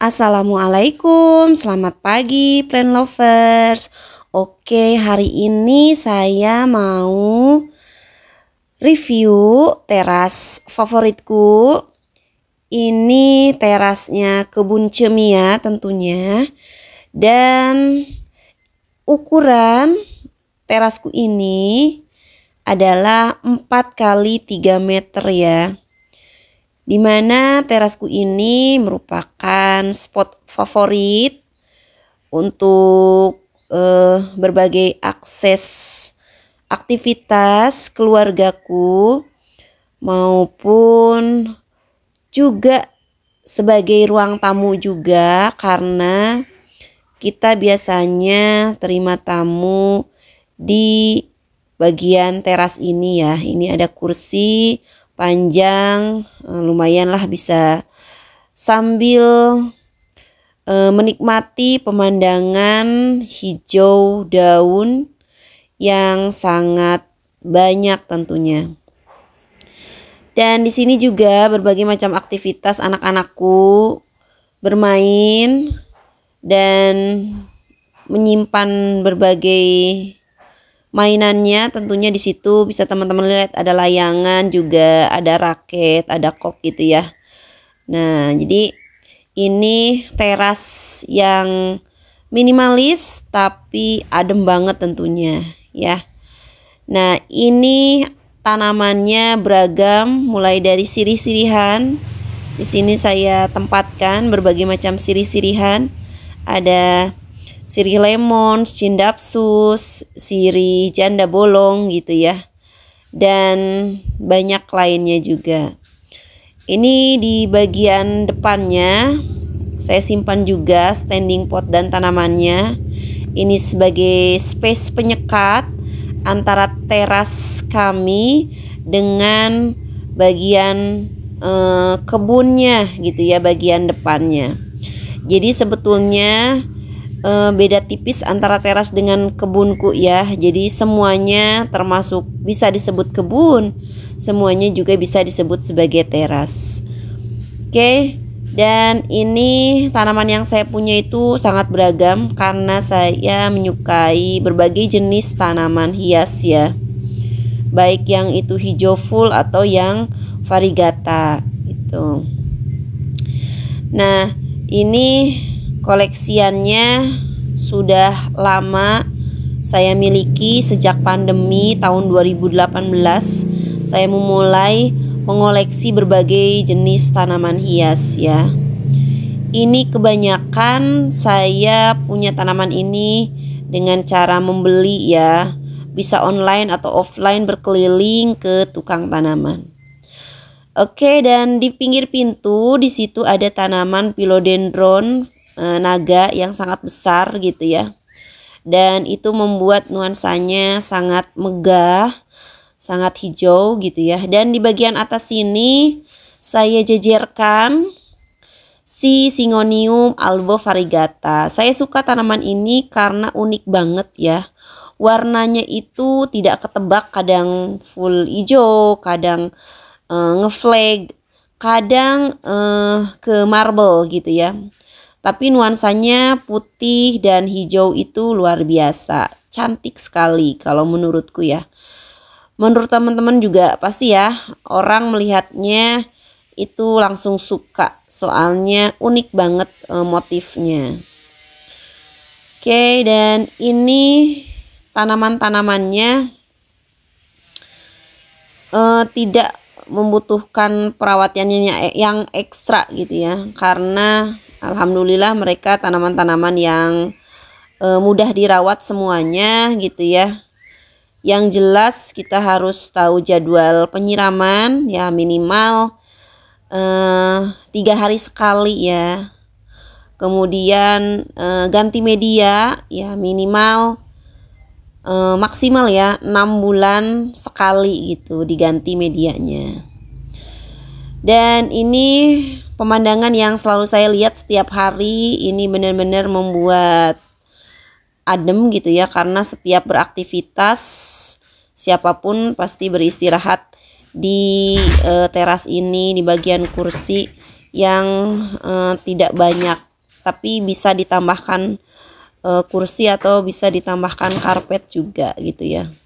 Assalamualaikum, selamat pagi plan lovers. Oke, hari ini saya mau review teras favoritku. Ini terasnya kebun cemia tentunya. Dan ukuran terasku ini adalah 4 kali 3 meter ya di mana terasku ini merupakan spot favorit untuk eh, berbagai akses aktivitas keluargaku maupun juga sebagai ruang tamu juga karena kita biasanya terima tamu di bagian teras ini ya. Ini ada kursi panjang eh, lumayan lah bisa sambil eh, menikmati pemandangan hijau daun yang sangat banyak tentunya. Dan di sini juga berbagai macam aktivitas anak-anakku bermain dan menyimpan berbagai mainannya tentunya di situ bisa teman-teman lihat ada layangan juga, ada raket, ada kok gitu ya. Nah, jadi ini teras yang minimalis tapi adem banget tentunya ya. Nah, ini tanamannya beragam mulai dari sirih-sirihan. Di sini saya tempatkan berbagai macam sirih-sirihan. Ada sirih lemon, cindapsus, sirih janda bolong gitu ya. Dan banyak lainnya juga. Ini di bagian depannya saya simpan juga standing pot dan tanamannya. Ini sebagai space penyekat antara teras kami dengan bagian eh, kebunnya gitu ya, bagian depannya. Jadi sebetulnya Eh, beda tipis antara teras dengan kebunku ya. Jadi semuanya termasuk bisa disebut kebun, semuanya juga bisa disebut sebagai teras. Oke. Dan ini tanaman yang saya punya itu sangat beragam karena saya menyukai berbagai jenis tanaman hias ya. Baik yang itu hijau full atau yang varigata itu. Nah, ini Koleksiannya sudah lama saya miliki sejak pandemi tahun 2018. Saya memulai mengoleksi berbagai jenis tanaman hias ya. Ini kebanyakan saya punya tanaman ini dengan cara membeli ya, bisa online atau offline berkeliling ke tukang tanaman. Oke, dan di pinggir pintu di situ ada tanaman pilodendron. Eh, naga yang sangat besar gitu ya. Dan itu membuat nuansanya sangat megah, sangat hijau gitu ya. Dan di bagian atas sini saya jejerkan si singonium albo varigata Saya suka tanaman ini karena unik banget ya warnanya itu tidak ketebak kadang full hijau kadang uh, ngeflag kadang uh, ke marble gitu ya tapi nuansanya putih dan hijau itu luar biasa. Cantik sekali kalau menurutku ya. Menurut teman-teman juga pasti ya orang melihatnya itu langsung suka soalnya unik banget e, motifnya. Oke, dan ini tanaman-tanamannya e, tidak membutuhkan perawatannya yang ekstra gitu ya karena Alhamdulillah mereka tanaman-tanaman yang e, mudah dirawat semuanya gitu ya. Yang jelas kita harus tahu jadwal penyiraman ya minimal eh, tiga hari sekali ya. Kemudian e, ganti media ya minimal e, maksimal ya enam bulan sekali gitu diganti medianya. Dan ini pemandangan yang selalu saya lihat setiap hari ini benar-benar membuat adem gitu ya karena setiap beraktivitas siapapun pasti beristirahat di e, teras ini di bagian kursi yang e, tidak banyak tapi bisa ditambahkan e, kursi atau bisa ditambahkan karpet juga gitu ya.